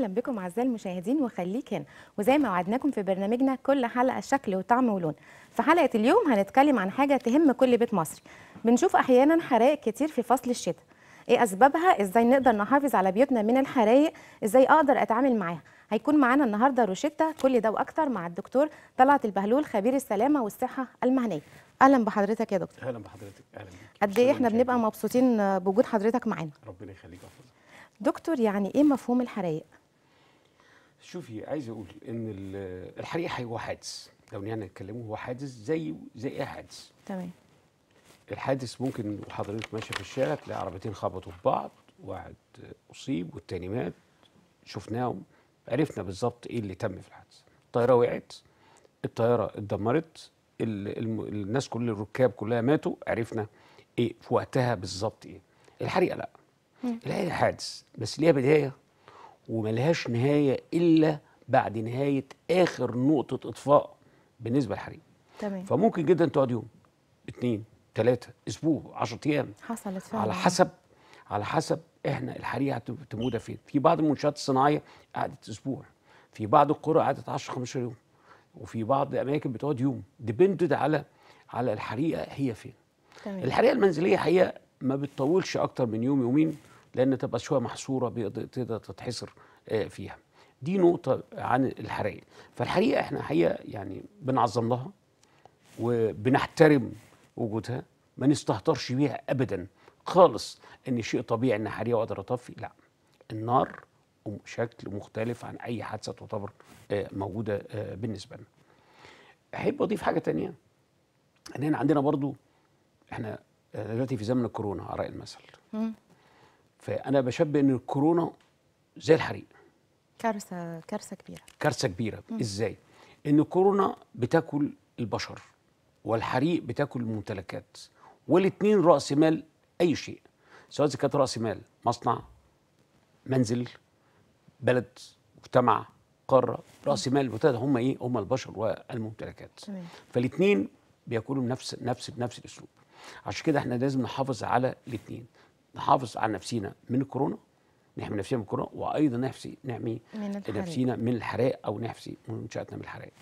اهلا بكم اعزائي المشاهدين وخليك هنا وزي ما وعدناكم في برنامجنا كل حلقه شكل وطعم ولون في حلقه اليوم هنتكلم عن حاجه تهم كل بيت مصري بنشوف احيانا حرائق كتير في فصل الشتاء ايه اسبابها ازاي نقدر نحافظ على بيوتنا من الحرايق ازاي اقدر اتعامل معاها هيكون معانا النهارده روشيتا كل ده واكتر مع الدكتور طلعت البهلول خبير السلامه والصحه المهنيه اهلا بحضرتك يا دكتور اهلا بحضرتك اهلا قد ايه احنا بنبقى مبسوطين بوجود حضرتك معانا ربنا يخليك دكتور يعني ايه مفهوم الحرايق شوفي عايز اقول ان الحريق هو حادث لو يعني نتكلمه هو حادث زي زي اي حادث تمام الحادث ممكن وحضرتك ماشيه في الشارع تلاقي عربيتين خبطوا في بعض واحد اصيب والتاني مات شفناهم عرفنا بالظبط ايه اللي تم في الحادث الطياره وقعت الطياره اتدمرت الناس كل الركاب كلها ماتوا عرفنا ايه في وقتها بالظبط ايه الحريقه لا الحريقه حادث بس ليها بدايه وملهاش نهايه الا بعد نهايه اخر نقطه اطفاء بالنسبه للحريق تمام فممكن جدا تقعد يوم اتنين تلاته اسبوع 10 ايام حصلت فعلا على حسب على حسب احنا الحريقه هتموت فين في بعض المنشات الصناعيه قعدت اسبوع في بعض القرى قعدت 10 15 يوم وفي بعض الاماكن بتقعد يوم ديبندد على على الحريقه هي فين تمام. الحريقه المنزليه حقيقه ما بتطولش اكتر من يوم يومين لان تبقى شويه محصوره تقدر تتحصر آه، فيها دي نقطة عن الحريقة فالحقيقة احنا حقيقة يعني بنعظم لها وبنحترم وجودها ما نستهترش بيها أبدا خالص ان شيء طبيعي ان حريقة واقدر اطفي لا النار شكل مختلف عن اي حادثة تعتبر آه، موجودة آه، بالنسبة لنا احب اضيف حاجة تانية ان احنا عندنا برضو احنا دلوقتي في زمن الكورونا على رأي المثل فانا بشبه ان الكورونا زي الحريق كارثه كارثه كبيره كارثه كبيره مم. ازاي ان الكورونا بتاكل البشر والحريق بتاكل الممتلكات والاثنين راس مال اي شيء سواء اذا كانت راس مال مصنع منزل بلد مجتمع قاره راس مال البلاد هم ايه هم البشر والممتلكات تمام فالاثنين بياكلوا نفس نفس نفس الاسلوب عشان كده احنا لازم نحافظ على الاثنين نحافظ على نفسينا من الكورونا نحمي نفسنا من الكورونا وايضا نفسي نحمي من نفسينا من الحرائق او نفسي منشاتنا من الحرائق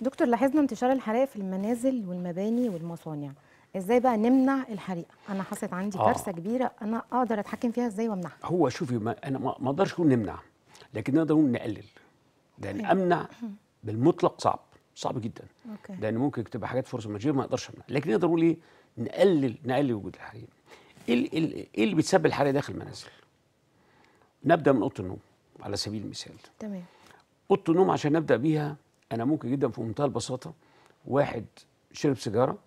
دكتور لاحظنا انتشار الحرائق في المنازل والمباني والمصانع ازاي بقى نمنع الحريقه انا حصلت عندي آه. كارثه كبيره انا اقدر اتحكم فيها ازاي وامنعها هو شوفي ما انا ما اقدرش اقول نمنع لكن نقدر نقول نقلل لان أيوة. امنع بالمطلق صعب صعب جدا أوكي. لان ممكن تبقى حاجات فرصه مجهوله ما اقدرش امنع لكن نقدر نقول ايه نقلل نقلل وجود الحريق. ايه إيه, ايه اللي بتسبب الحريقه داخل المنازل؟ نبدا من اوضه النوم على سبيل المثال تمام اوضه النوم عشان نبدا بيها انا ممكن جدا في منتهى البساطه واحد شرب سيجاره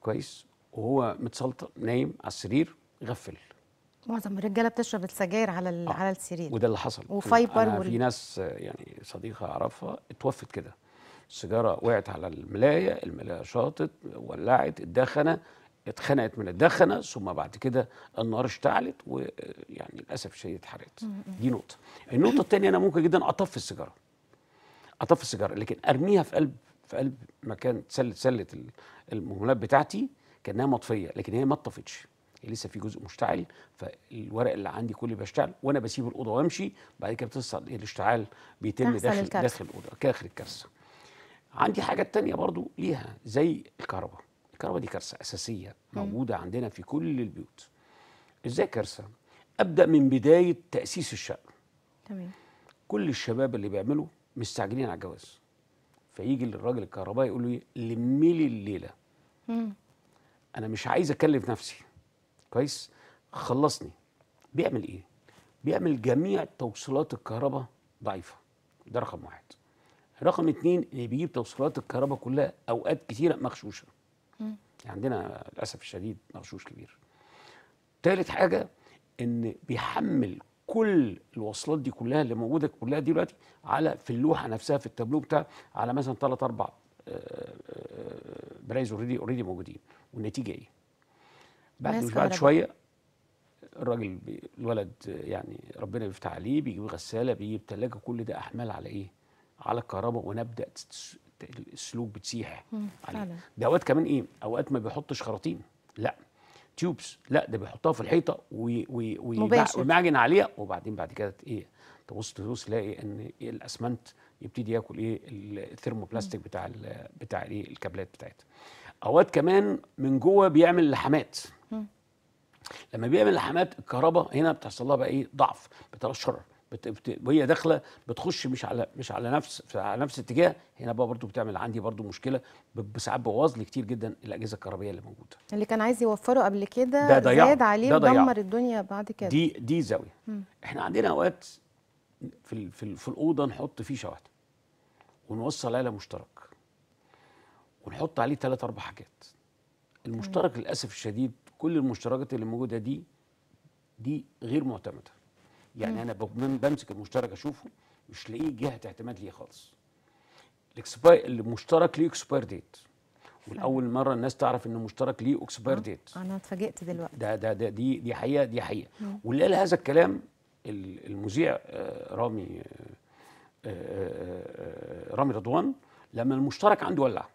كويس وهو متسلط نايم على السرير غفل معظم الرجاله بتشرب السجاير على آه. على السرير وده اللي حصل وفايبر أنا وال... في ناس يعني صديقه اعرفها اتوفت كده السيجاره وقعت على الملايه الملايه شاطت ولعت اتدخنه اتخنقت من الدخنه ثم بعد كده النار اشتعلت ويعني آه، للاسف الشديد اتحرقت دي نقطه النقطه الثانيه انا ممكن جدا اطفي السيجاره اطفي السيجاره لكن ارميها في قلب في قلب مكان سله سله المهملات بتاعتي كانها مطفيه لكن هي ما اتطفتش لسه في جزء مشتعل فالورق اللي عندي كله بيشتعل وانا بسيب الاوضه وامشي بعد كده بتوصل إيه؟ الاشتعال بيتم داخل الكرسة. داخل الاوضه داخل الكارثه عندي حاجات تانية برضو ليها زي الكهرباء الكهرباء دي كارثه اساسيه موجوده عندنا في كل البيوت ازاي كارثه ابدا من بدايه تاسيس الشقه تمام كل الشباب اللي بيعملوا مستعجلين على الجواز فيجي للراجل الكهربائي يقول له إيه؟ لمي لي الليله مم. انا مش عايز اكلف نفسي كويس خلصني بيعمل ايه بيعمل جميع توصيلات الكهرباء ضعيفه ده رقم واحد رقم اتنين اللي بيجيب توصيلات الكهرباء كلها اوقات كتيره مغشوشه يعني عندنا للاسف الشديد مغشوش كبير ثالث حاجه ان بيحمل كل الوصلات دي كلها اللي موجوده كلها دي دلوقتي على في اللوحه نفسها في التابلو بتاع على مثلا ثلاث اربع برايز اوريدي اوريدي موجودين والنتيجه ايه؟ بعد مش بعد شويه الراجل الولد يعني ربنا بيفتح عليه بيجيب غساله بيجيب ثلاجه كل ده احمال على ايه؟ على الكهرباء ونبدا السلوك بتسيح عليه ده اوقات كمان ايه اوقات ما بيحطش خراطيم لا تيوبس لا ده بيحطها في الحيطه ويمعجن عليها وبعدين بعد كده ايه تبص تبص تلاقي ان إيه الاسمنت يبتدي ياكل ايه الثيرموبلاستيك بتاع بتاع ايه الكابلات بتاعتها اوقات كمان من جوه بيعمل لحمات لما بيعمل لحمات الكهرباء هنا بتحصل لها بقى ايه ضعف بتقشر بت... بت... وهي داخله بتخش مش على مش على نفس على نفس اتجاه هنا بقى برضو بتعمل عندي برضو مشكله ساعات بوظ لي كتير جدا الاجهزه الكهربائيه اللي موجوده اللي كان عايز يوفره قبل كده زاد عليه ده ودمر الدنيا بعد كده دي دي زاويه م. احنا عندنا اوقات في ال... في, ال... في الاوضه نحط فيشه واحده ونوصل آلة مشترك ونحط عليه ثلاث اربع حاجات المشترك للاسف الشديد كل المشتركات اللي موجوده دي دي غير معتمده يعني انا بمسك المشترك اشوفه مش لاقيه جهه اعتماد ليه خالص الاكسباير المشترك ليه اكسباير ديت والاول مره الناس تعرف ان المشترك ليه اكسباير أه، ديت انا اتفاجئت دلوقتي ده ده, ده دي دي حقيقه دي حقيقه واللي قال هذا الكلام المذيع آه، رامي آه، رامي رضوان لما المشترك عنده ولع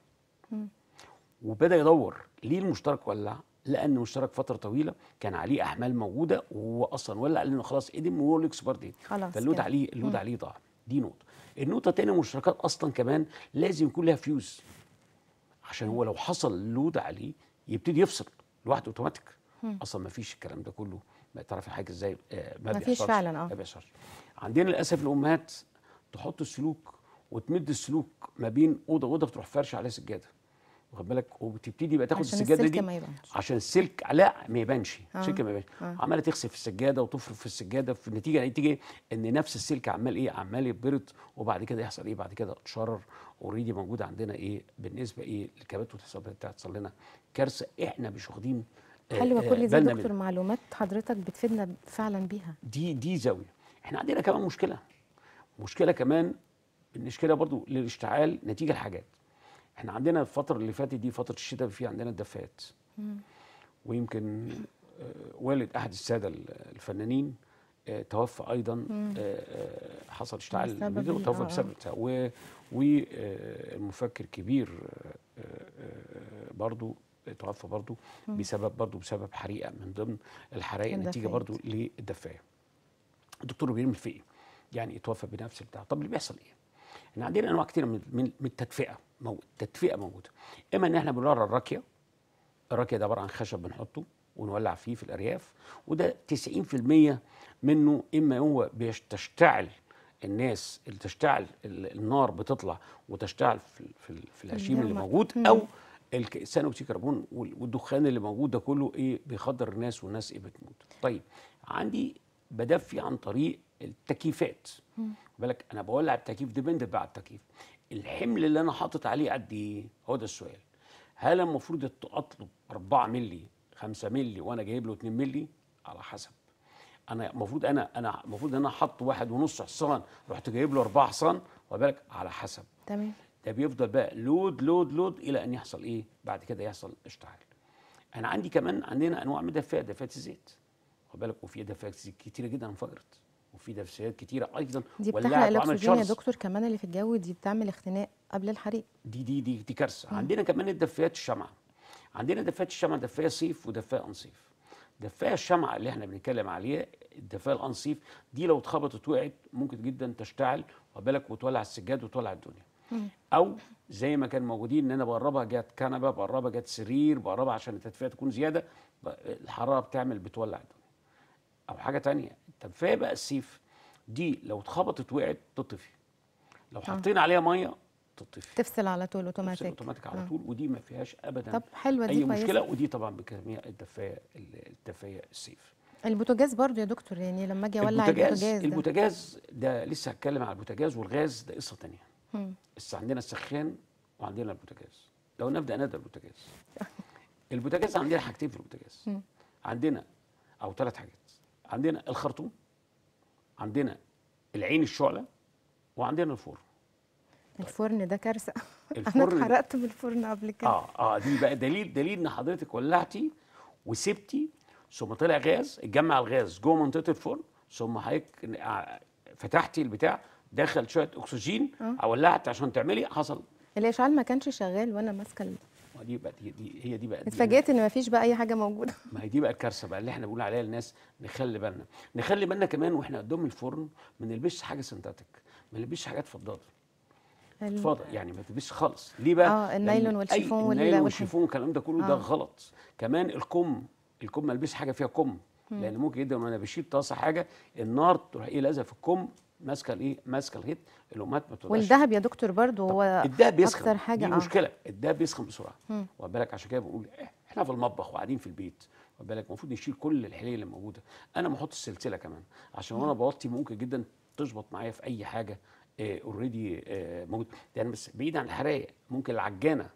وبدا يدور ليه المشترك ولع لان مشترك فتره طويله كان عليه احمال موجوده وهو اصلا ولا قال انه خلاص ادم وولكس خلاص فاللود عليه اللود عليه ضاع دي نقطه النقطه الثانيه المشتركات اصلا كمان لازم يكون لها فيوز عشان هو لو حصل لود عليه يبتدي يفصل لوحده اوتوماتيك اصلا ما فيش الكلام ده كله ما تعرف الحاجه ازاي آه، ما فيش فعلا اه ما بيحصلش عندنا للاسف الامهات تحط السلوك وتمد السلوك ما بين اوضه واوضه بتروح فرش عليها سجاده واخد بالك وبتبتدي بقى تاخد السجاده دي ما يبانش. عشان السلك لا ما يبانش آه. السلك ما يبانش آه. عماله تخسف السجاده وتفرف في السجاده في النتيجه تيجي ان نفس السلك عمال ايه عمال يبرد وبعد كده يحصل ايه بعد كده اتشرر اوريدي موجود عندنا ايه بالنسبه ايه للكبات والحسابات تحصل لنا كارثه احنا مش واخدين حلوه آه، كل آه، دي دكتور معلومات حضرتك بتفيدنا فعلا بيها دي دي زاويه احنا عندنا كمان مشكله مشكله كمان المشكله برضو للاشتعال نتيجه لحاجات احنا عندنا الفتره اللي فاتت دي فتره الشتاء في عندنا الدفات ويمكن آه، والد احد الساده الفنانين آه، توفى ايضا آه، حصل اشتعال وتوفى بسبب والمفكر الكبير برضو توفى برضو بسبب برضو بسبب حريقه من ضمن الحرائق نتيجه برضو للدفايه الدكتور ابراهيم الفقي يعني اتوفى بنفس البتاع طب اللي بيحصل ايه ان عندنا انواع كتير من التدفئه التدفئه موجوده اما ان احنا بنولع الراكيه الراكيه ده عباره عن خشب بنحطه ونولع فيه في الارياف وده 90% منه اما هو بيشتعل الناس اللي تشتعل النار بتطلع وتشتعل في, في, في الهشيم اللي موجود او الثاني اكسيد الكربون والدخان اللي موجود ده كله ايه بيخدر الناس والناس ايه بتموت طيب عندي بدفي عن طريق التكييفات بالك انا بولع التكييف ديبند على التكييف الحمل اللي انا حاطط عليه قد ايه هو ده السؤال هل المفروض اطلب 4 مللي 5 مللي وانا جايب له 2 مللي على حسب انا المفروض انا انا المفروض انا حط واحد ونص حصان رحت جايب له 4 حصان وبالك على حسب تمام ده بيفضل بقى لود لود لود الى ان يحصل ايه بعد كده يحصل اشتعال انا عندي كمان عندنا انواع من دفايات دفايات الزيت وبالك وفي دفايات زيت كتيره جدا انفجرت وفي نفسيات كتيره ايضا دي بتحرق الاكسجين يا دكتور كمان اللي في الجو دي بتعمل اختناق قبل الحريق دي دي دي, دي كارثه عندنا كمان الدفايات الشمعه عندنا دفايات الشمعه دفايه صيف ودفايه انصيف دفاية الشمعه اللي احنا بنتكلم عليها الدفايه الانصيف دي لو اتخبطت وقعت ممكن جدا تشتعل وبالك وتولع السجاد وتولع الدنيا او زي ما كان موجودين ان انا بقربها جت كنبه بقربها جت سرير بقربها عشان التدفئه تكون زياده الحراره بتعمل بتولع الدنيا او حاجه تانية طب فيا بقى السيف دي لو اتخبطت وقعت تطفي لو آه. حطينا عليها ميه تطفي تفصل على طول اوتوماتيك تفصل اوتوماتيك على آه. طول ودي ما فيهاش ابدا طب حلوه دي اي مشكله ودي طبعا بكميه الدفايه الدفايه السيف البوتاجاز برضو يا دكتور يعني لما اجي اولع البوتاجاز البوتاجاز ده لسه هتكلم على البوتاجاز والغاز ده قصه ثانيه لسه عندنا السخان وعندنا البوتاجاز لو نبدا نبدا البوتاجاز البوتاجاز عندنا حاجتين في البوتاجاز عندنا او ثلاث حاجات عندنا الخرطوم عندنا العين الشعلة وعندنا الفرن طيب. الفرن ده كارثة انا اتحرقت من الفرن قبل كده اه اه دي بقى دليل دليل ان حضرتك ولعتي وسبتي ثم طلع غاز اتجمع الغاز جوه منطقة الفرن ثم حضرتك آه، فتحتي البتاع دخل شوية اكسجين آه. ولعت عشان تعملي حصل الاشعال ما كانش شغال وانا ماسكه ما دي بقى دي هي دي بقى اتفاجئت ان ما فيش بقى اي حاجه موجوده ما هي دي بقى الكارثه بقى اللي احنا بنقول عليها للناس نخلي بالنا نخلي بالنا كمان واحنا قدام الفرن ما نلبسش حاجه سنتاتيك ما نلبسش حاجات فضاضه اتفضل يعني ما تلبسش خالص ليه بقى اه النايلون والشيفون النايلون والشيفون والكلام ده كله آه. ده غلط كمان الكم الكم ما البسش حاجه فيها كم لان ممكن جدا وانا بشيل طاسه حاجه النار تروح ايه لازقه في الكم ماسكه الايه ماسكه الهيت الامهات ما بتبقاش والذهب يا دكتور برضو هو الدهب بيسخن اكتر حاجه دي آه. مشكله الدهب بيسخن بسرعه واخد بالك عشان كده بقول احنا في المطبخ وقاعدين في البيت واخد بالك المفروض نشيل كل الحليه اللي موجوده انا بحط السلسله كمان عشان وانا بوطي ممكن جدا تشبط معايا في اي حاجه اوريدي آه،, آه موجود يعني بس بعيد عن الحرايق ممكن العجانه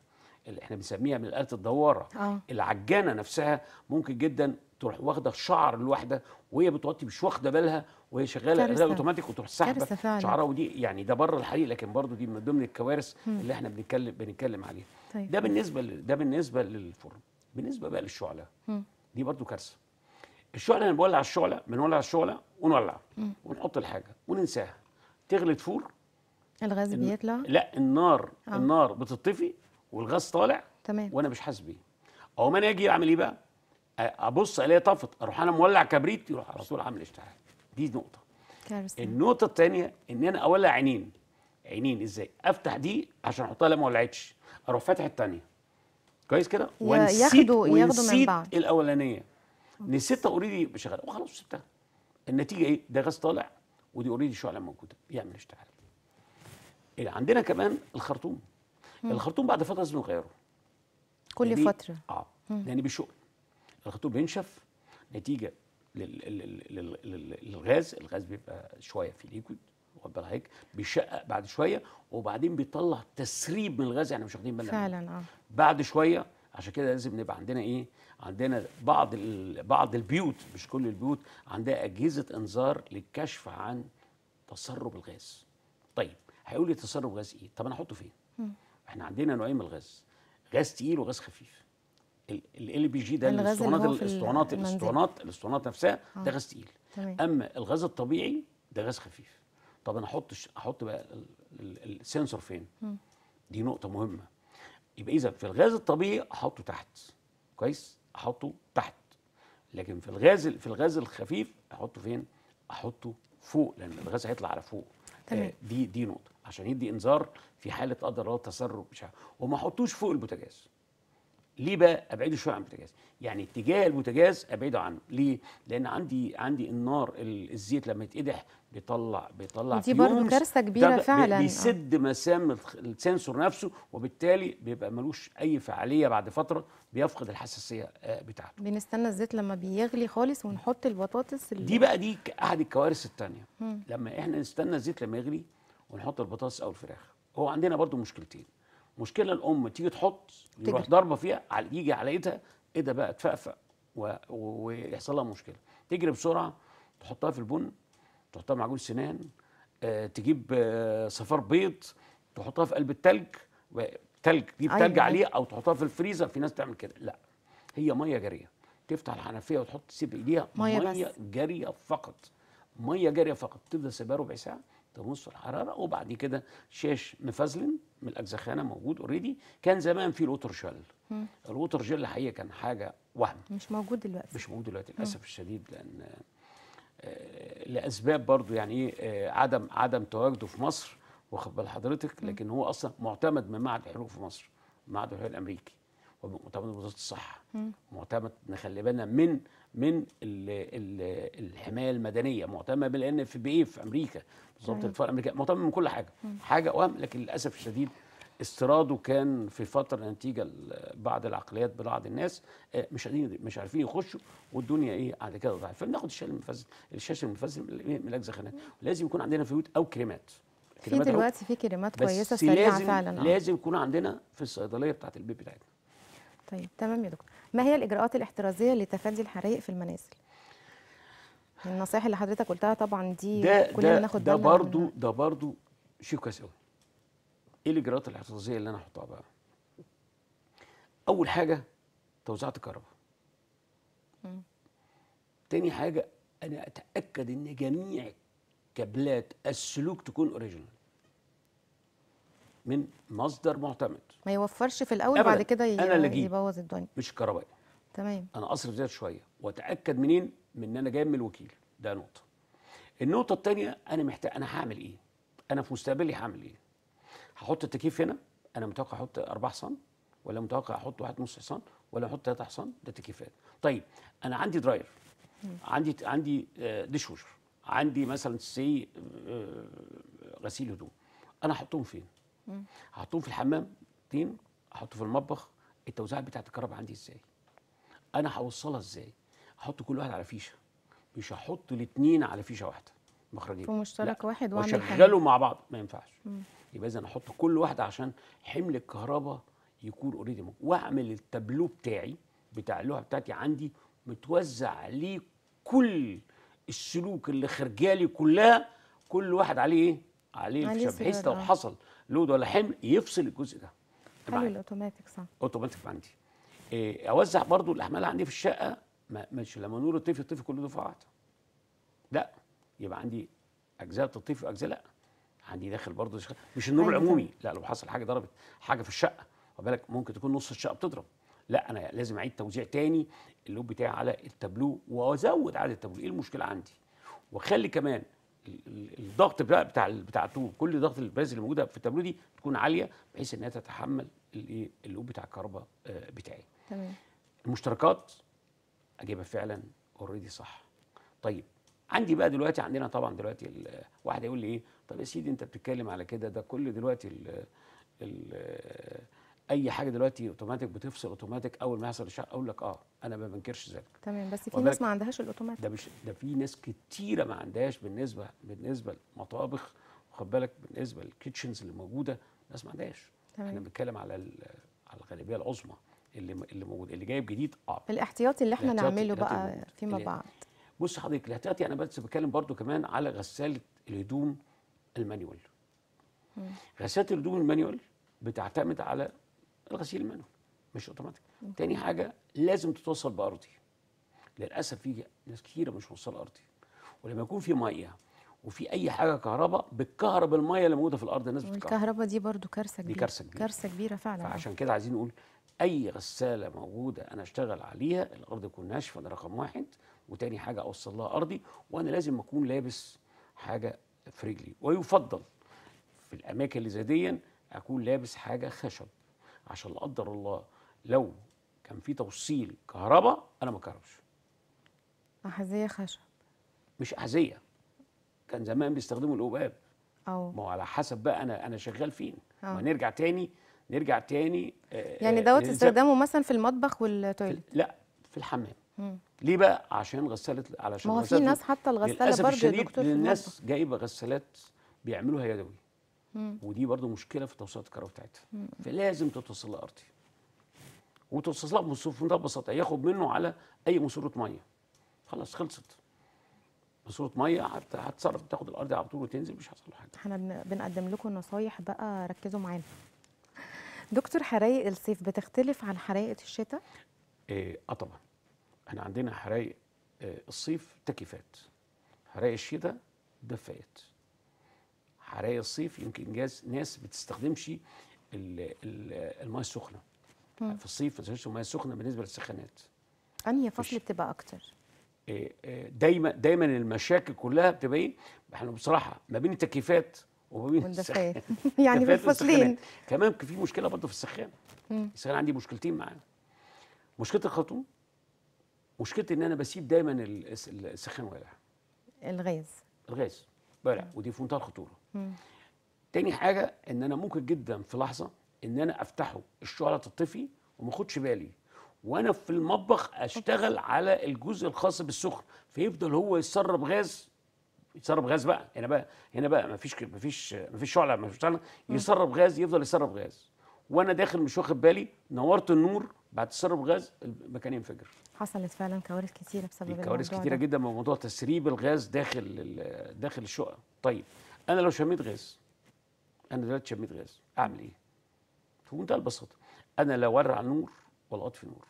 اللي احنا بنسميها من الاله الدواره آه. العجانه نفسها ممكن جدا تروح واخده شعر الواحده وهي بتوطي مش واخده بالها وهي شغاله لا اوتوماتيك وتروح سحبه شعرها ودي يعني ده بره الحقيقه لكن برضه دي من ضمن الكوارث اللي احنا بنتكلم بنتكلم عليها طيب. ده بالنسبه ل... ده بالنسبه للفرن بالنسبه بقى للشعله دي برضه كارثه الشعله انا بولع الشعله بنولع الشعله ونولع ونحط الحاجه وننساها تغلي تفور الغاز الن... بيطلع لا النار آه. النار بتطفي والغاز طالع تمام وانا مش حاسس بيه او ما انا اجي اعمل ايه بقى ابص الاقي طفت اروح انا مولع كبريت يروح على طول عامل اشتعال دي نقطه كارثه النقطه الثانيه ان انا اولع عينين عينين ازاي افتح دي عشان احطها لا ما ولعتش اروح فاتح الثانيه كويس كده ونسيت ياخدوا ونسيت ياخدوا من بعض الاولانيه نسيت اوريدي شغاله وخلاص سبتها النتيجه ايه ده غاز طالع ودي اوريدي شعله موجوده بيعمل اشتعال إيه، عندنا كمان الخرطوم الخرطوم بعد فتره لازم نغيره كل يعني فتره اه يعني بيشق الخطوط بينشف نتيجه للغاز الغاز بيبقى شويه في ليكويد واخد هيك بيشقق بعد شويه وبعدين بيطلع تسريب من الغاز احنا يعني مش واخدين بالنا فعلا اه بعد شويه عشان كده لازم نبقى عندنا ايه عندنا بعض بعض البيوت مش كل البيوت عندها اجهزه انذار للكشف عن تسرب الغاز طيب هيقول لي تسرب غاز ايه طب انا احطه فين احنا عندنا نوعين من الغاز غاز تقيل وغاز خفيف ال ال بي جي ده الاسطوانات الاسطوانات الاسطوانات الاسطوانات نفسها آه. ده غاز تقيل تمام. اما الغاز الطبيعي ده غاز خفيف طب انا احط احط بقى السنسور فين م. دي نقطه مهمه يبقى اذا في الغاز الطبيعي احطه تحت كويس احطه تحت لكن في الغاز في الغاز الخفيف احطه فين احطه فوق لان الغاز هيطلع على فوق آه، تمام. آه دي دي نقطه عشان يدي انذار في حاله قدر الله تسرب مش وما احطوش فوق البوتاجاز ليه بقى ابعده شويه عن البوتاجاز يعني اتجاه البوتاجاز ابعده عنه ليه لان عندي عندي النار الزيت لما يتقدح بيطلع بيطلع دي برضه كارثه كبيره فعلا بيسد مسام السنسور نفسه وبالتالي بيبقى ملوش اي فعاليه بعد فتره بيفقد الحساسيه آه، بتاعته بنستنى الزيت لما بيغلي خالص ونحط البطاطس اللي دي بقى دي احد الكوارث الثانيه لما احنا نستنى الزيت لما يغلي ونحط البطاطس او الفراخ هو عندنا برضه مشكلتين مشكله الام تيجي تحط يروح ضربه فيها يجي على ايدها ايه ده بقى تفقفق ويحصل لها مشكله تجري بسرعه تحطها في البن تحطها معجون سنان آه تجيب آه صفار بيض تحطها في قلب التلج تلج تجيب أيوة. تلج عليه أيوة. او تحطها في الفريزر في ناس تعمل كده لا هي ميه جاريه تفتح الحنفيه وتحط تسيب ايديها ميه, مية جاريه فقط ميه جاريه فقط تفضل سيبها ربع ساعه تبص الحراره وبعد كده شاش مفازلن من الاجزخانه موجود اوريدي كان زمان في الوتر جل الوتر جل الحقيقه كان حاجه وهم مش موجود دلوقتي مش موجود دلوقتي للاسف الشديد لان آه، لاسباب برضو يعني ايه آه، عدم عدم تواجده في مصر واخد بال حضرتك لكن هو اصلا معتمد من معهد الحقوق في مصر معهد الحقوق الامريكي ومعتمد من وزاره الصحه معتمد نخلي بالنا من من الـ الـ الحمايه المدنيه معتمه بالان اف بي إيه في امريكا بالظبط الفرق الامريكيه معتمه من كل حاجه حاجه وهم لكن للاسف الشديد استيراده كان في فتره نتيجه بعض العقليات ببعض الناس آه، مش قادرين مش عارفين يخشوا والدنيا ايه بعد كده ضعف فبناخد الشاشه المنفذ الشاشه المنفذ من اجزاء خناق لازم يكون عندنا فيوت او كريمات في دلوقتي في كريمات كويسه سريعه فعلا آه. لازم يكون عندنا في الصيدليه بتاعت البيبي بتاعتنا طيب تمام يا دكتور ما هي الاجراءات الاحترازيه لتفادي الحرائق في المنازل النصائح اللي حضرتك قلتها طبعا دي ده كلنا بناخد بالنا ده برضو ده برضو شيء كويس قوي ايه الاجراءات الاحترازيه اللي انا احطها بقى اول حاجه توزيعات الكهرباء تاني حاجه انا اتاكد ان جميع كابلات السلوك تكون اوريجينال من مصدر معتمد ما يوفرش في الاول وبعد كده يبوظ الدنيا مش كهربائي تمام انا اصرف زياده شويه واتاكد منين من ان انا جاي من الوكيل ده نقطه النقطه الثانيه انا محتاج انا هعمل ايه انا في مستقبلي هعمل ايه هحط التكييف هنا انا متوقع احط 4 حصان ولا متوقع احط 1.5 حصان ولا احط 3 حصان ده تكييفات طيب انا عندي دراير عندي عندي ديش آه، وشر عندي مثلا سي آه، آه، غسيل هدوم انا هحطهم فين هحطهم في الحمام الطين احطه في المطبخ التوزيع بتاعت الكهرباء عندي ازاي انا هوصلها ازاي احط كل واحد على فيشه مش هحط الاثنين على فيشه واحده مخرجين في مشترك لا. واحد واعمل واشغله مع بعض ما ينفعش مم. يبقى اذا احط كل واحده عشان حمل الكهرباء يكون اوريدي واعمل التابلو بتاعي بتاع اللوحه بتاعتي عندي متوزع عليه كل السلوك اللي خرجالي كلها كل واحد عليه ايه عليه, عليه بحيث لو حصل لود ولا حمل يفصل الجزء ده حلو الاوتوماتيك صح اوتوماتيك عندي إيه اوزع برضو الاحمال عندي في الشقه مش لما نور الطفل الطفل كله دفعه واحده لا يبقى عندي اجزاء تطفي واجزاء لا عندي داخل برضه مش النور العمومي لا لو حصل حاجه ضربت حاجه في الشقه وبالك ممكن تكون نص الشقه بتضرب لا انا لازم اعيد توزيع تاني اللوب بتاعي على التابلو وازود عدد التابلو ايه المشكله عندي واخلي كمان الضغط بتاع بتاع بتاعته كل ضغط الباز اللي موجوده في التابلو دي تكون عاليه بحيث انها تتحمل الايه اللوب بتاع الكهرباء آه، بتاعي تمام المشتركات اجيبها فعلا اوريدي صح طيب عندي بقى دلوقتي عندنا طبعا دلوقتي واحد يقول لي ايه طب يا سيدي انت بتتكلم على كده ده كل دلوقتي ال ال اي حاجه دلوقتي اوتوماتيك بتفصل اوتوماتيك اول ما يحصل الشعر اقول لك اه انا ما بنكرش ذلك تمام بس في ناس ما عندهاش الاوتوماتيك ده مش ده في ناس كتيره ما عندهاش بالنسبه بالنسبه للمطابخ وخد بالك بالنسبه للكيتشنز اللي موجوده ناس ما عندهاش تمام احنا بنتكلم على على الغالبيه العظمى اللي اللي موجود اللي جايب جديد اه الاحتياطي اللي احنا نعمله بقى فيما بعد بص حضرتك الاحتياطي انا بس بتكلم برضو كمان على غساله الهدوم المانيوال غساله الهدوم المانيوال بتعتمد على الغسيل المنوي مش اوتوماتيك تاني حاجه لازم تتوصل بارضي للاسف في ناس كتيره مش موصله ارضي ولما يكون في ميه وفي اي حاجه كهرباء بتكهرب الميه اللي موجوده في الارض الناس بتكهرب الكهرباء دي برضو كارثه كبيره دي كارثه كبيره كارثه كبيره فعلا فعشان كده عايزين نقول اي غساله موجوده انا اشتغل عليها الارض تكون ناشفه ده رقم واحد وتاني حاجه اوصل لها ارضي وانا لازم اكون لابس حاجه في رجلي ويفضل في الاماكن اللي زي دي اكون لابس حاجه خشب عشان لا قدر الله لو كان في توصيل كهرباء انا ما كهربش احذيه خشب مش احذيه كان زمان بيستخدموا الاوباب اه ما هو على حسب بقى انا انا شغال فين ما نرجع تاني نرجع تاني آه، يعني آه، دوت استخدامه مثلا في المطبخ والتويليت لا في الحمام مم. ليه بقى عشان غساله علشان ما هو في ناس حتى الغساله برضه دكتور الشديد الناس جايبه غسالات بيعملوها يدوي ودي برضو مشكله في توصيلات الكهرباء بتاعتها فلازم تتوصل لها ارضي وتتوصل لها بمنتهى بساطه ياخد منه على اي مصورة ميه خلاص خلصت مصورة ميه هتتصرف تاخد الارض على طول وتنزل مش هيحصل له حاجه احنا بنقدم لكم نصايح بقى ركزوا معانا دكتور حرايق الصيف بتختلف عن حرايق الشتاء؟ ايه اه طبعا احنا عندنا حرايق آه، الصيف تكييفات حرايق الشتاء دفايات حرايا الصيف يمكن جاز ناس بتستخدمش الماء السخنه في الصيف ما الماء السخنه بالنسبه للسخانات انهي فصل بتبقى اكتر آه، آه، دايما دايما المشاكل كلها بتبقى ايه احنا بصراحه ما بين التكييفات وما بين السخان يعني الفصلين كمان في مشكله برضه في السخان السخان عندي مشكلتين معاه مشكله الخرطوم مشكله ان انا بسيب دايما السخان وارع الغاز الغاز بلع ودي في منتهى الخطوره تاني حاجه ان انا ممكن جدا في لحظه ان انا افتحه الشعله تطفي وما اخدش بالي وانا في المطبخ اشتغل على الجزء الخاص بالسخن فيفضل هو يسرب غاز يسرب غاز بقى هنا بقى هنا بقى مفيش مفيش مفيش شعله مفيش شعله يسرب غاز يفضل يسرب غاز وانا داخل مش واخد بالي نورت النور بعد تسرب غاز المكان ينفجر حصلت فعلا كوارث كتيره بسبب كوارث كتيره جدا من موضوع تسريب الغاز داخل داخل الشقه طيب انا لو شميت غاز انا دلوقتي شميت غاز اعمل ايه؟ في منتهى البساطه انا لا ورع نور ولا اطفي نور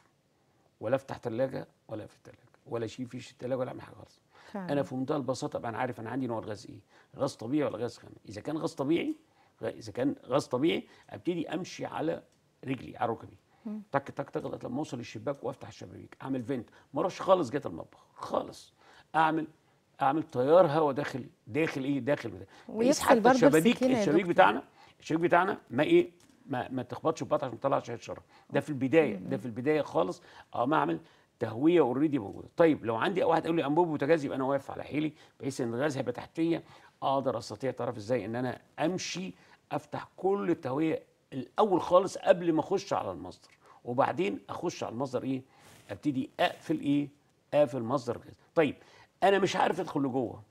ولا افتح ثلاجه ولا في الثلاجه ولا اشيل فيش الثلاجه ولا اعمل حاجه خالص انا في منتهى البساطه ابقى انا عارف انا عندي نوع الغاز ايه غاز طبيعي ولا غاز خام اذا كان غاز طبيعي اذا كان غاز طبيعي ابتدي امشي على رجلي على ركبي تك تك تك لما اوصل للشباك وافتح الشبابيك اعمل فينت ما اروحش خالص جت المطبخ خالص اعمل اعمل تيار هواء داخل داخل ايه داخل ويسحب برضه الشبابيك الشبابيك بتاعنا الشبابيك بتاعنا ما ايه ما ما تخبطش ببط عشان تطلعش شهيه شرب ده في البدايه ده في البدايه خالص اه ما اعمل تهويه اوريدي موجوده طيب لو عندي واحد يقول لي انبوب بوتاجاز يبقى انا واقف على حيلي بحيث ان الغاز هيبقى تحتيه اقدر استطيع تعرف ازاي ان انا امشي افتح كل التهويه الاول خالص قبل ما اخش على المصدر وبعدين اخش على المصدر ايه ابتدي اقفل ايه اقفل مصدر الغاز طيب انا مش عارف ادخل لجوه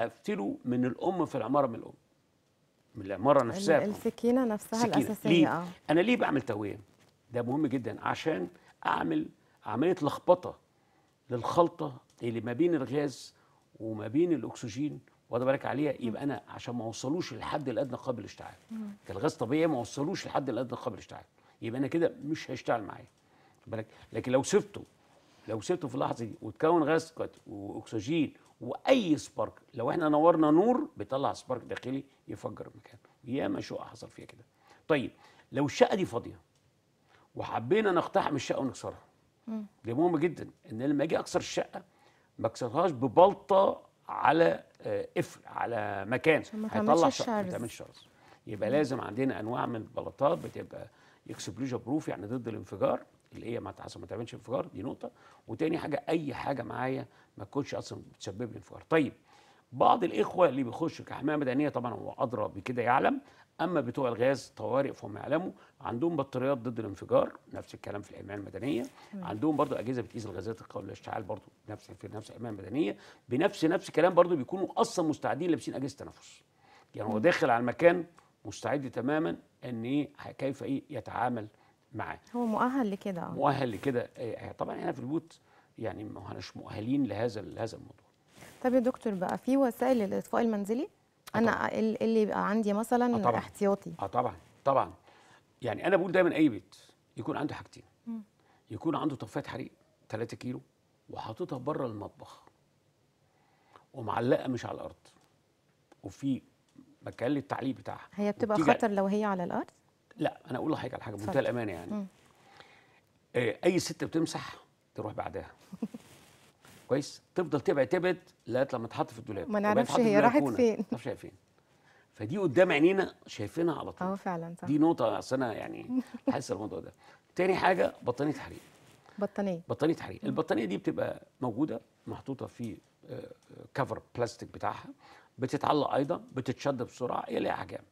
اقتله من الام في العماره من الام من العماره نفسها السكينه نفسها سكينة. الاساسيه ليه؟ آه. انا ليه بعمل تهويه ده مهم جدا عشان اعمل عمليه لخبطه للخلطه اللي ما بين الغاز وما بين الاكسجين واخد بالك عليها يبقى انا عشان ما اوصلوش للحد الادنى قابل للاشتعال الغاز طبيعي ما اوصلوش للحد الادنى قابل للاشتعال يبقى انا كده مش هيشتعل معايا بالك لكن لو سبته لو سبته في اللحظه دي وتكون غاز واكسجين واي سبارك لو احنا نورنا نور بيطلع سبارك داخلي يفجر المكان ياما شقه حصل فيها كده طيب لو الشقه دي فاضيه وحبينا نقتحم الشقه ونكسرها دي مهمه جدا ان لما اجي اكسر الشقه ما اكسرهاش ببلطه على آه، قفل على مكان هيطلع ما شرس يبقى لازم عندنا انواع من البلاطات بتبقى الاكسبلوجن بروف يعني ضد الانفجار اللي هي ما تحصل ما تعملش انفجار دي نقطه وتاني حاجه اي حاجه معايا ما تكونش اصلا بتسبب لي انفجار طيب بعض الاخوه اللي بيخشوا كحمايه مدنيه طبعا هو ادرى بكده يعلم اما بتوع الغاز طوارئ فهم يعلموا عندهم بطاريات ضد الانفجار نفس الكلام في الحمايه المدنيه عندهم برضو اجهزه بتقيس الغازات القويه للاشتعال برضو نفس في نفس الحمايه المدنيه بنفس نفس الكلام برضو بيكونوا اصلا مستعدين لابسين اجهزه تنفس يعني هو داخل على المكان مستعد تماما ان ايه كيف ايه يتعامل معاه هو مؤهل لكده آه. مؤهل لكده آه، آه، طبعا احنا في البيوت يعني ما احناش مؤهلين لهذا لهذا الموضوع طب يا دكتور بقى في وسائل الاطفاء المنزلي انا اللي يبقى عندي مثلا أطبعًا. احتياطي اه طبعا طبعا يعني انا بقول دايما اي بيت يكون عنده حاجتين يكون عنده طفايه حريق 3 كيلو وحاططها بره المطبخ ومعلقه مش على الارض وفي بتكلم التعليق بتاعها هي بتبقى خطر لو هي على الارض لا انا اقول لحضرتك على حاجه بمنتهى الامانه يعني مم. آه، اي ست بتمسح تروح بعدها كويس تفضل تبعد تبعد لغايه لما تحط في الدولاب ما نعرفش هي راحت فين ما نعرفش هي فين فدي قدام عينينا شايفينها على طول اه فعلا صح دي نقطه اصل انا يعني حاسس الموضوع ده تاني حاجه بطانيه حريق بطانيه بطانيه حريق البطانيه دي بتبقى موجوده محطوطه في كفر آه، بلاستيك آه، بتاعها بتتعلق ايضا بتتشد بسرعه الى احجام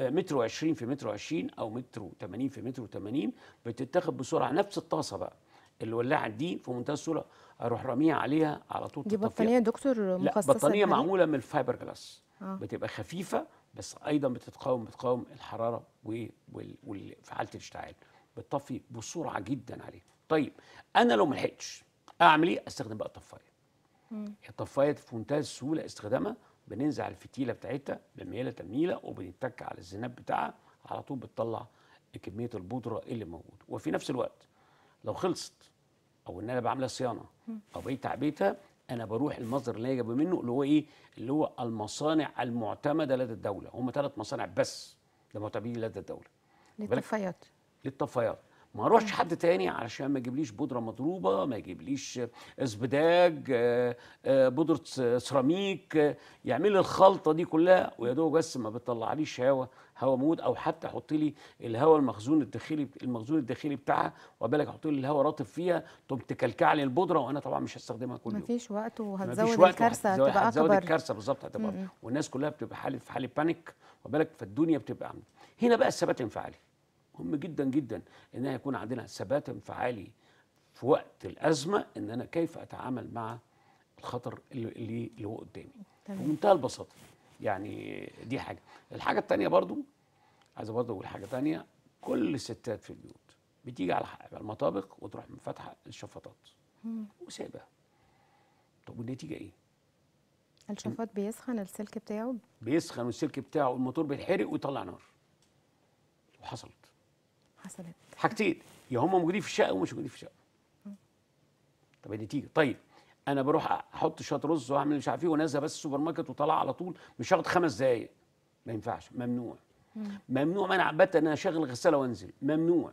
آه، متر وعشرين في متر وعشرين او متر و80 في متر و80 بتتاخد بسرعه نفس الطاسه بقى الولاعه دي في منتهى السهوله اروح راميها عليها على طول دي بطانيه دكتور مخصصه لا بطانيه معموله من الفايبر جلاس آه. بتبقى خفيفه بس ايضا بتتقاوم بتقاوم الحراره وفعاله الاشتعال بتطفي بسرعه جدا عليه طيب انا لو ما لحقتش اعمل ايه استخدم بقى الطفايه الطفايه في منتهى السهوله استخدامها بننزع الفتيله بتاعتها بميله تميله وبنتك على الزناب بتاعها على طول بتطلع كميه البودره اللي موجوده وفي نفس الوقت لو خلصت او ان انا بعملها صيانه او بقيت تعبيتها انا بروح المصدر اللي هي جايبه منه اللي هو ايه اللي هو المصانع المعتمده لدى الدوله هم ثلاث مصانع بس ده معتمدين لدى الدوله للطفايات للطفايات ما اروحش حد تاني علشان ما يجيبليش بودره مضروبه ما يجيبليش اسبداج آه، آه، بودره سيراميك آه، يعمل لي الخلطه دي كلها ويا دوب بس ما بتطلعليش هوا هوا مود او حتى حط لي الهوا المخزون الداخلي المخزون الداخلي بتاعها وبالك احط لي الهوا رطب فيها تقوم تكلكع لي البودره وانا طبعا مش هستخدمها كل يوم مفيش وقت وهتزود وقت الكارثه هتبقى اكبر هتزود الكارثه بالظبط هتبقى والناس كلها بتبقى حاله في حاله بانيك وبالك فالدنيا بتبقى عامله هنا بقى الثبات الانفعالي مهم جدا جدا ان يكون عندنا ثبات انفعالي في وقت الازمه ان انا كيف اتعامل مع الخطر اللي اللي هو قدامي بمنتهى البساطه يعني دي حاجه الحاجه الثانيه برضو عايز برضو اقول حاجه ثانيه كل الستات في البيوت بتيجي على المطابخ وتروح فاتحه الشفاطات وسايبها طب والنتيجه ايه الشفاط بيسخن السلك بتاعه بيسخن والسلك بتاعه الموتور بيتحرق ويطلع نار وحصلت حصلت حاجتين يا هم موجودين في الشقه ومش موجودين في الشقه طب النتيجه طيب انا بروح احط شويه رز واعمل مش عارف ايه ونازله بس السوبر ماركت وطالع على طول مش هاخد خمس دقائق ما ينفعش ممنوع ممنوع منع عبت ان انا اشغل الغساله وانزل ممنوع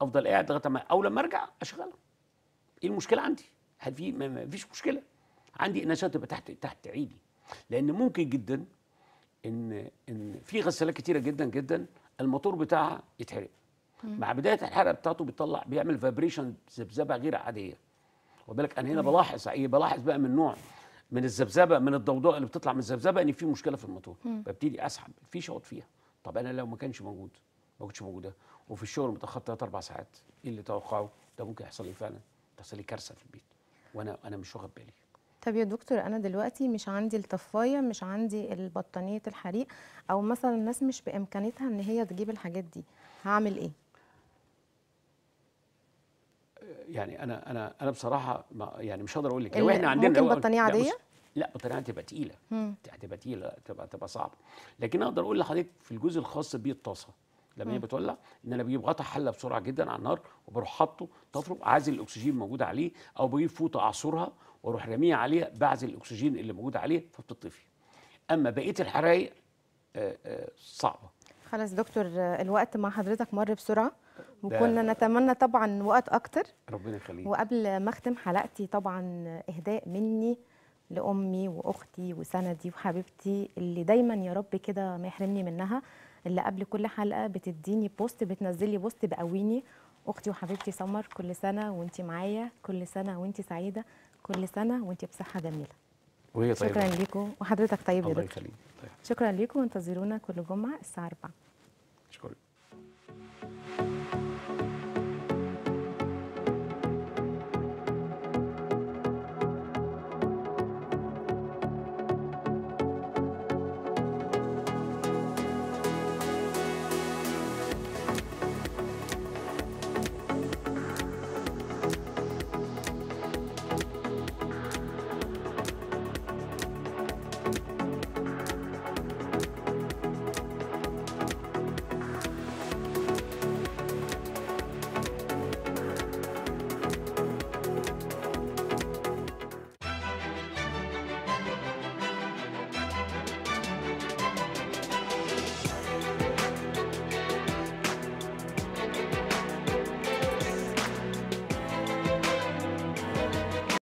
افضل قاعد لغايه ما او لما ارجع اشغلها ايه المشكله عندي؟ هل في ما فيش مشكله عندي انشاء تبقى تحت تحت عيدي لان ممكن جدا ان ان في غسالات كتيره جدا جدا الموتور بتاعها يتحرق مع بدايه الحرقه بتاعته بيطلع بيعمل فايبريشن ذبذبه غير عاديه وبالك انا هنا بلاحظ ايه بلاحظ بقى من نوع من الذبذبه من الضوضاء اللي بتطلع من الذبذبه ان في مشكله في الموتور ببتدي اسحب الفيشه اقعد فيها طب انا لو ما كانش موجود ما كنتش موجوده وفي الشغل متاخر ثلاث اربع ساعات ايه اللي توقعه ده ممكن يحصل لي فعلا تحصل لي كارثه في البيت وانا انا مش واخد بالي طب يا دكتور انا دلوقتي مش عندي الطفايه مش عندي البطانيه الحريق او مثلا الناس مش بامكانتها ان هي تجيب الحاجات دي هعمل ايه يعني انا انا انا بصراحه ما يعني مش هقدر اقول لك لو احنا عندنا ممكن بطانيه عاديه؟ لا بطانيه هتبقى تقيله هتبقى تقيله تبقى تبقى صعبه لكن اقدر اقول لحضرتك في الجزء الخاص بالطاسه لما هي بتولع ان انا بجيب غطا حله بسرعه جدا على النار وبروح حاطه تفرق عازل الاكسجين موجود عليه او بجيب فوطه اعصرها واروح راميها عليها بعزل الاكسجين اللي موجود عليه فبتطفي اما بقيه الحرايق آه، آه، صعبه خلاص دكتور الوقت مع حضرتك مر بسرعه وكنا نتمنى طبعا وقت اكتر ربنا يخليك وقبل ما اختم حلقتي طبعا اهداء مني لامي واختي وسندي وحبيبتي اللي دايما يا رب كده ما يحرمني منها اللي قبل كل حلقه بتديني بوست بتنزلي بوست بقويني اختي وحبيبتي سمر كل سنه وانت معايا كل سنه وانت سعيده كل سنه وانت بصحه جميله وهي طيبه شكرا لكم وحضرتك طيب يا دكتور الله يخليك طيب. شكرا لكم وانتظرونا كل جمعه الساعه 4 اشكرك